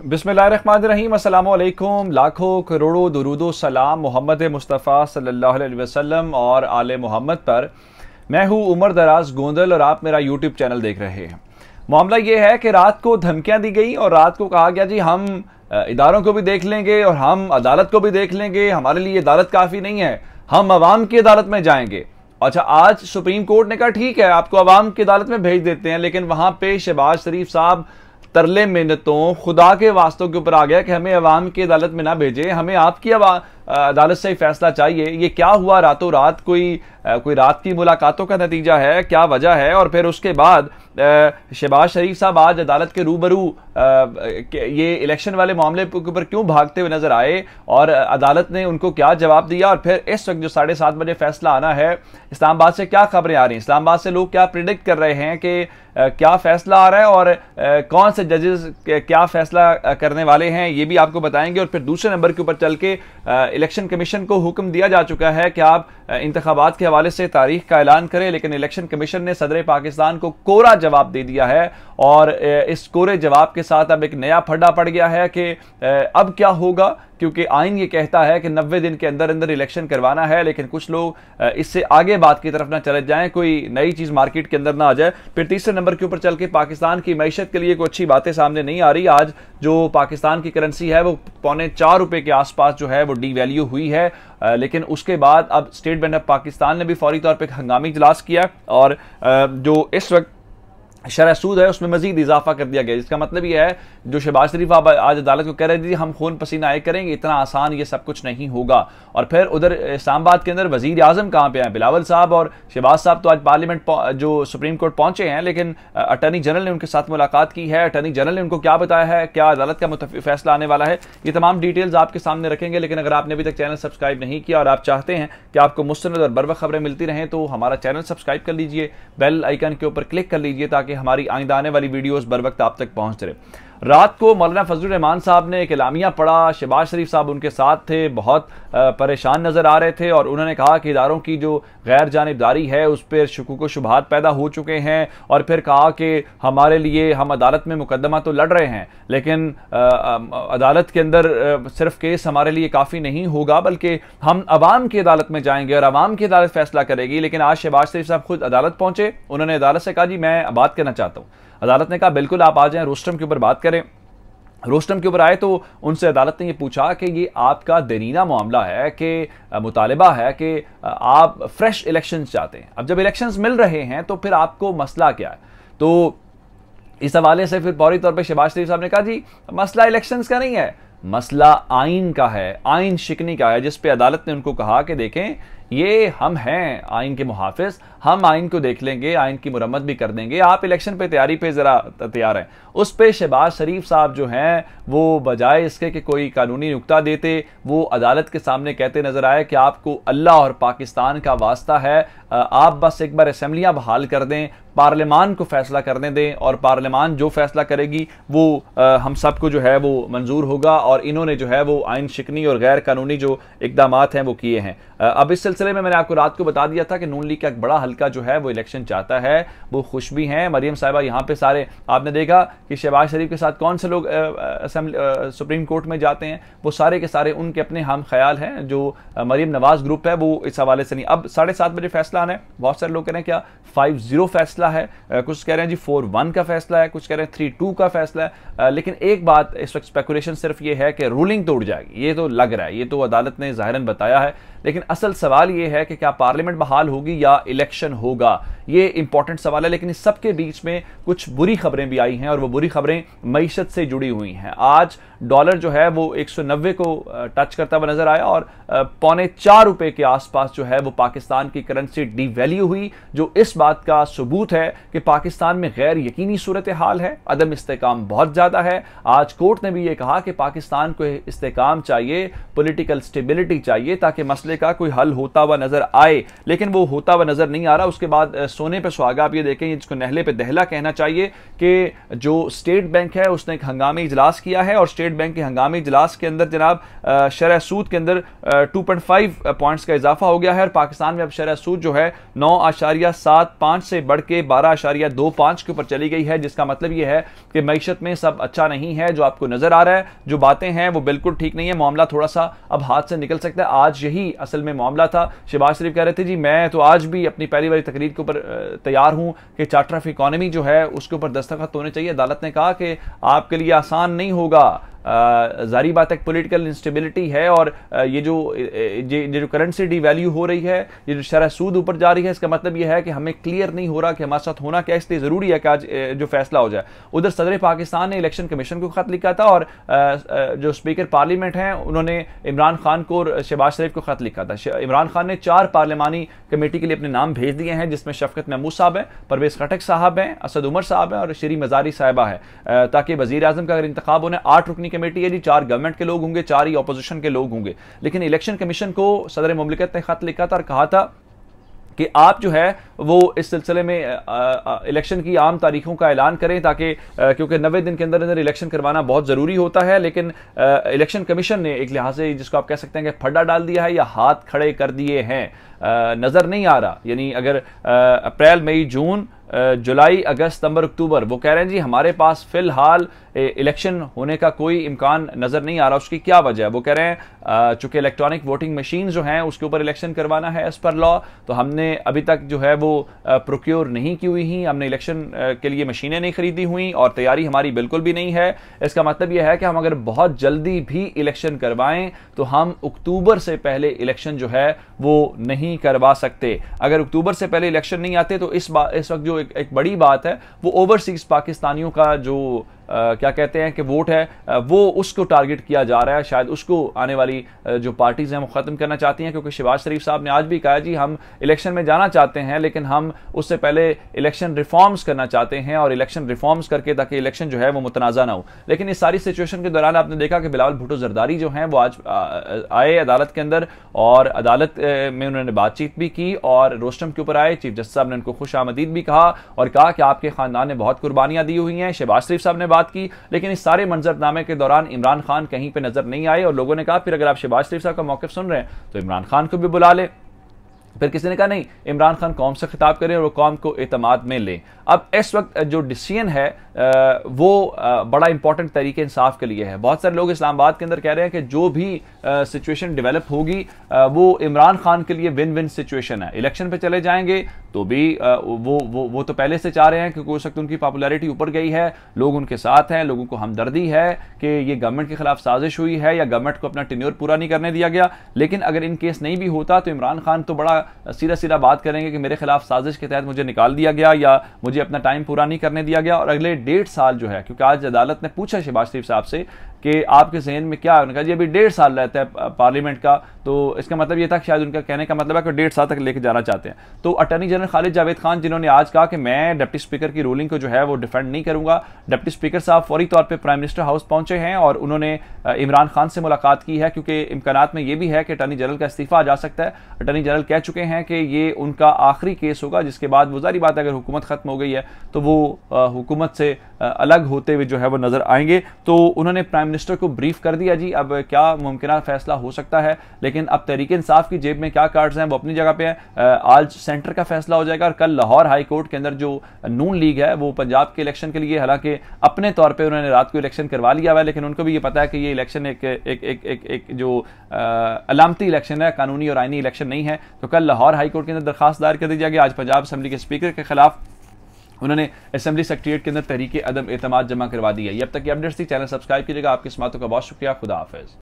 बिसमीम अल्लाम लाखों करोड़ों दरूदो सलाम मोहम्मद मुस्तफ़ा सल्लल्लाहु अलैहि वसल्लम और आल मोहम्मद पर मैं हूँ उमर दराज गोंदल और आप मेरा यूट्यूब चैनल देख रहे हैं मामला ये है कि रात को धमकियाँ दी गई और रात को कहा गया जी हम इदारों को भी देख लेंगे और हम अदालत को भी देख लेंगे हमारे लिए अदालत काफ़ी नहीं है हम आवाम की अदालत में जाएंगे अच्छा आज सुप्रीम कोर्ट ने कहा ठीक है आपको आवाम की अदालत में भेज देते हैं लेकिन वहां पे शहबाज शरीफ साहब तरले मेहनतों खुदा के वास्तों के ऊपर आ गया कि हमें अवाम की अदालत में ना भेजे हमें आपकी अदालत से फैसला चाहिए ये क्या हुआ रातों रात कोई कोई रात की मुलाकातों का नतीजा है क्या वजह है और फिर उसके बाद शहबाज शरीफ साहब आज अदालत के रूबरू ये इलेक्शन वाले मामले के ऊपर क्यों भागते हुए नजर आए और अदालत ने उनको क्या जवाब दिया और फिर इस वक्त जो साढ़े सात बजे फैसला आना है इस्लामाबाद से क्या खबरें आ रही हैं इस्लामाबाद से लोग क्या प्रिडिक्ट कर रहे हैं कि क्या फैसला आ रहा है और कौन से जजेस क्या फैसला करने वाले हैं ये भी आपको बताएंगे और फिर दूसरे नंबर के ऊपर चल के इलेक्शन कमीशन को हुक्म दिया जा चुका है कि आप इंतबात के हवाले से तारीख का ऐलान करें लेकिन इलेक्शन कमीशन ने सदर पाकिस्तान को कोरा जवाब दे दिया है और इस कोरे जवाब के साथ अब एक नया फड्डा पड़ गया है कि अब क्या होगा क्योंकि आइन ये कहता है कि नब्बे दिन के अंदर अंदर इलेक्शन करवाना है लेकिन कुछ लोग इससे आगे बात की तरफ ना चले जाएं कोई नई चीज़ मार्केट के अंदर ना आ जाए फिर तीसरे नंबर के ऊपर चल के पाकिस्तान की मीशत के लिए कोई अच्छी बातें सामने नहीं आ रही आज जो पाकिस्तान की करेंसी है वो पौने चार रुपये के आसपास जो है वो डी हुई है लेकिन उसके बाद अब स्टेट बैंक ऑफ पाकिस्तान ने भी फौरी तौर पर हंगामी इजलास किया और जो इस वक्त शरा सूद है उसमें मजीद इजाफा कर दिया गया जिसका मतलब यह है जो शहबाज शरीफ आप आज अदालत को कह रहे थे हम खून पसीना आए करेंगे इतना आसान ये सब कुछ नहीं होगा और फिर उधर इस्लामाबाद के अंदर वजीर आजम कहाँ पे हैं बिलावल साहब और शहबाज साहब तो आज पार्लियामेंट जो सुप्रीम कोर्ट पहुंचे हैं लेकिन अटर्नी जनरल ने उनके साथ मुलाकात की है अटर्नी जनरल ने उनको क्या बताया है क्या अदालत का फैसला आने वाला है ये तमाम डिटेल्स आपके सामने रखेंगे लेकिन अगर आपने अभी तक चैनल सब्सक्राइब नहीं किया और आप चाहते हैं कि आपको मुस्ंद और बरबा खबरें मिलती रहें तो हमारा चैनल सब्सक्राइब कर लीजिए बेल आइकन के ऊपर क्लिक कर लीजिए ताकि हमारी आइंदा आने वाली वीडियोस बर वक्त आप तक पहुंच रहे रात को मौलाना फजल रहमान साहब ने एक इलामिया पढ़ा शहबाज शरीफ साहब उनके साथ थे बहुत परेशान नज़र आ रहे थे और उन्होंने कहा कि इदारों की जो गैर जानबदारी है उस पर शकूक शुबहत पैदा हो चुके हैं और फिर कहा कि हमारे लिए हम अदालत में मुकदमा तो लड़ रहे हैं लेकिन अदालत के अंदर सिर्फ केस हमारे लिए काफ़ी नहीं होगा बल्कि हम आवाम की अदालत में जाएंगे और आवाम की अदालत फैसला करेगी लेकिन आज शहबाज शरीफ साहब खुद अदालत पहुंचे उन्होंने अदालत से कहा जी मैं बात करना चाहता हूँ अदालत ने कहा बिल्कुल आप आ जाए रोस्टम के ऊपर बात करें रोस्टम के ऊपर आए तो उनसे अदालत ने ये पूछा कि ये आपका दरीना मामला है कि मुतालबा है कि आप फ्रेश इलेक्शंस चाहते हैं अब जब इलेक्शंस मिल रहे हैं तो फिर आपको मसला क्या है तो इस हवाले से फिर फौरी तौर पर शहबाज शरीफ साहब ने कहा जी मसला इलेक्शंस का नहीं है मसला आइन का है आइन शिकनी का है जिस पे अदालत ने उनको कहा कि देखें ये हम हैं आइन के मुहाफ़ हम आइन को देख लेंगे आइन की मुरम्मत भी कर देंगे आप इलेक्शन पे तैयारी पे ज़रा तैयार हैं उस पर शहबाज शरीफ साहब जो हैं वो बजाय इसके कि कोई कानूनी नुकता देते वो अदालत के सामने कहते नज़र आए कि आपको अल्लाह और पाकिस्तान का वास्ता है आप बस एक बार असम्बलियां बहाल कर दें पार्लियामान को फैसला करने दें और पार्लियामान जो फैसला करेगी वो आ, हम सबको जो है वो मंजूर होगा और इन्होंने जो है वो आइन शिकनी और गैर कानूनी जो इकदाम हैं वो किए हैं अब इस सिलसिले में मैंने आपको रात को बता दिया था कि नून लीग का एक बड़ा हल्का जो है वो इलेक्शन चाहता है वो खुश भी हैं मरीम साहिबा यहाँ पे सारे आपने देखा कि शहबाज शरीफ के साथ कौन से लोग असम्बली सुप्रीम कोर्ट में जाते हैं वो सारे के सारे उनके अपने हम ख्याल हैं जो मरीम नवाज ग्रुप है वो इस हवाले से नहीं अब साढ़े सात बजे फैसला आना है बहुत सारे लोग कह रहे हैं क्या फाइव जीरो फैसला फैसला है कुछ कह रहे हैं जी फोर वन का फैसला है कुछ कह रहे हैं थ्री टू का फैसला है लेकिन एक बात इस वक्त स्पेकुलेशन सिर्फ ये है कि रूलिंग तोड़ जाएगी ये तो लग रहा है ये तो अदालत ने ज़ाहिरन बताया है लेकिन असल सवाल ये है कि क्या पार्लियामेंट बहाल होगी या इलेक्शन होगा ये इंपॉर्टेंट सवाल है लेकिन इस सबके बीच में कुछ बुरी खबरें भी आई हैं और वो बुरी खबरें मीशत से जुड़ी हुई हैं आज डॉलर जो है वो एक को टच करता हुआ नजर आया और पौने चार रुपए के आसपास जो है वो पाकिस्तान की करेंसी डीवैल्यू हुई जो इस बात का सबूत है कि पाकिस्तान में गैर यकीनी सूरत हाल है अदम इस्तेकाम बहुत ज़्यादा है आज कोर्ट ने भी ये कहा कि पाकिस्तान को इस्तेकाम चाहिए पोलिटिकल स्टेबिलिटी चाहिए ताकि मसले का कोई हल होता हुआ नजर आए लेकिन वो होता हुआ नजर नहीं आ रहा उसके बाद सोने पे सुहागा आप ये देखें जिसको नहले पे दहला कहना चाहिए कि जो स्टेट बैंक है उसने एक हंगामी इजलास किया है और स्टेट बैंक के हंगामी इजलास के अंदर जनाब शरह सूद के अंदर 2.5 पॉइंट्स का इजाफा हो गया है और पाकिस्तान में अब शरह सूद जो है नौ आशारिया सात पाँच से बढ़ के बारह आशारिया दो पाँच के ऊपर चली गई है जिसका मतलब ये है कि मीशत में सब अच्छा नहीं है जो आपको नज़र आ रहा है जो बातें हैं वो बिल्कुल ठीक नहीं है मामला थोड़ा सा अब हाथ से निकल सकता है आज यही असल में मामला था शिबाज शरीफ कह रहे थे जी मैं तो आज भी अपनी पहली वाली तकरीर के ऊपर तैयार हूँ कि चार्टर ऑफ इकोनॉमी जो है उसके ऊपर दस्तखत होने चाहिए अदालत ने कहा कि आपके लिए आसान नहीं होगा जारी बात है पोलिटिकल इंस्टेबिलिटी है और ये जो ये जो करेंसी डिवैल्यू हो रही है ये जो शरा सूद ऊपर जा रही है इसका मतलब ये है कि हमें क्लियर नहीं हो रहा कि हमारे साथ होना क्या इसलिए ज़रूरी है कि आज जो फैसला हो जाए उधर सदर पाकिस्तान ने इलेक्शन कमीशन को खत लिखा था और जो स्पीकर पार्लियामेंट हैं उन्होंने इमरान खान को और शहबाज शरीफ को खत लिखा था इमरान खान ने चार पार्लियामानी कमेटी के लिए अपने नाम भेज दिए हैं जिसमें शफकत महमूद साहब हैं परवेज खटक साहब हैं असद उमर साहब हैं और श्री मजारी साहिबा है ताकि वजी अजम का अगर इंतबाब उन्हें आठ रुकनी की कमेटी है जी चार गवर्नमेंट के लोग होंगे चार ही अपोजिशन के लोग होंगे लेकिन इलेक्शन कमीशन को सदर ममलिकत ने खत लिखा था और कहा था कि आप जो है वो इस सिलसिले में इलेक्शन की आम तारीखों का ऐलान करें ताकि क्योंकि नबे दिन के अंदर अंदर इलेक्शन करवाना बहुत ज़रूरी होता है लेकिन इलेक्शन कमीशन ने एक लिहाज से जिसको आप कह सकते हैं कि फड्डा डाल दिया है या हाथ खड़े कर दिए हैं नज़र नहीं आ रहा यानी अगर अप्रैल मई जून जुलाई अगस्त सितंबर अक्टूबर वो कह रहे हैं जी हमारे पास फिलहाल इलेक्शन होने का कोई इम्कान नज़र नहीं आ रहा उसकी क्या वजह है वो कह रहे हैं चूंकि इलेक्ट्रॉनिक वोटिंग मशीन जो हैं उसके ऊपर इलेक्शन करवाना है एज पर लॉ तो हमने अभी तक जो है वो प्रोक्योर नहीं की हुई हैं हमने इलेक्शन के लिए मशीनें नहीं खरीदी हुई और तैयारी हमारी बिल्कुल भी नहीं है इसका मतलब यह है कि हम अगर बहुत जल्दी भी इलेक्शन करवाएं तो हम अक्टूबर से पहले इलेक्शन जो है वो नहीं करवा सकते अगर अक्टूबर से पहले इलेक्शन नहीं आते तो इस इस वक्त जो जो एक, एक बड़ी बात है वो ओवरसीज पाकिस्तानियों का जो क्या कहते हैं कि वोट है वो उसको टारगेट किया जा रहा है शायद उसको आने वाली जो पार्टीज़ हैं वो ख़त्म करना चाहती हैं क्योंकि शिवाज शरीफ साहब ने आज भी कहा जी हम इलेक्शन में जाना चाहते हैं लेकिन हम उससे पहले इलेक्शन रिफॉर्म्स करना चाहते हैं और इलेक्शन रिफॉर्म्स करके ताकि इलेक्शन जो है वो मुतनाज़ा ना हो लेकिन इस सारी सिचुएशन के दौरान आपने देखा कि बिलावल भुटो जरदारी जो हैं वो आज आए अदालत के अंदर और अदालत में उन्होंने बातचीत भी की और रोस्टम के ऊपर आए चीफ जस्टिस साहब ने उनको खुश आमदीद भी कहा और कहा कि आपके खानदान ने बहुत कुर्बानियां दी हुई हैं शहबाज शरीफ साहब ने बात बात की लेकिन इस सारे मंजरनामे के दौरान इमरान खान कहीं पर नजर नहीं आए और लोगों ने कहा फिर अगर आप शहबाज शरीफ साहब का मौके सुन रहे हैं तो इमरान खान को भी बुला ले फिर किसी ने कहा नहीं इमरान खान कौम से खिताब करें और वो कौम को अतमाद में लें अब इस वक्त जो डिसीजन है वो बड़ा इंपॉर्टेंट तरीके इंसाफ के लिए है बहुत सारे लोग इस्लामाबाद के अंदर कह रहे हैं कि जो भी सिचुएशन डेवलप होगी वो इमरान खान के लिए विन विन सिचुएशन है इलेक्शन पे चले जाएंगे तो भी वो वो वो तो पहले से चाह रहे हैं क्योंकि हो सकता है उनकी पॉपुलैरिटी ऊपर गई है लोग उनके साथ हैं लोगों को हमदर्दी है कि ये गवर्नमेंट के खिलाफ साजिश हुई है या गवर्नमेंट को अपना टिन्योर पूरा नहीं करने दिया गया लेकिन अगर इन केस नहीं भी होता तो इमरान खान तो बड़ा सीधा सीधा बात करेंगे कि मेरे खिलाफ साजिश के तहत मुझे निकाल दिया गया या मुझे अपना टाइम पूरा नहीं करने दिया गया और अगले डेढ़ साल जो है क्योंकि आज अदालत ने पूछा शिबाज शरीफ साहब से कि आपके जहन में क्या उनका जी अभी डेढ़ साल रहता है पार्लियामेंट का तो इसका मतलब ये था कि शायद उनका कहने का मतलब है कि डेढ़ साल तक लेके जाना चाहते हैं तो अटर्नी जनरल खालिद जावेद खान जिन्होंने आज कहा कि मैं डिप्टी स्पीकर की रूलिंग को जो है वो डिफेंड नहीं करूंगा डिप्टी स्पीकर साहब फौरी तौर पर प्राइम मिनिस्टर हाउस पहुंचे हैं और उन्होंने इमरान खान से मुलाकात की है क्योंकि इम्कान में यह भी है कि अटर्नी जनरल का इस्तीफा आ जा सकता है अटर्नी जनरल कह चुके हैं कि ये उनका आखिरी केस होगा जिसके बाद वो जारी बात अगर हुकूमत खत्म हो गई है तो वो हुकूमत से अलग होते हुए जो है वो नजर आएंगे तो उन्होंने प्राइम मिनिस्टर को ब्रीफ कर दिया जी अब क्या मुमकिन फैसला हो सकता है लेकिन अब तरीके इंसाफ की जेब में क्या कार्ड्स हैं वो अपनी जगह पे हैं आज सेंटर का फैसला हो जाएगा और कल लाहौर हाई कोर्ट के अंदर जो नून लीग है वो पंजाब के इलेक्शन के लिए हालांकि अपने तौर पर उन्होंने रात को इलेक्शन करवा लिया हुआ है लेकिन उनको भी ये पता है कि ये इलेक्शन एक एक एक एक, एक जो अलामती इलेक्शन है कानूनी और आइनी इलेक्शन नहीं है तो कल लाहौर हाईकोर्ट के अंदर दरखास्त दायर कर दी जाएगी आज पंजाब असम्बली के स्पीकर के खिलाफ उन्होंने असेंबली सेक्रेटरीट के अंदर तरीके अदम एतम जमा करवा दिया है अब तक की अपडेट्स थी चैनल सब्सक्राइब कीजिएगा आपके इस का बहुत शुक्रिया खुदा हाफिज़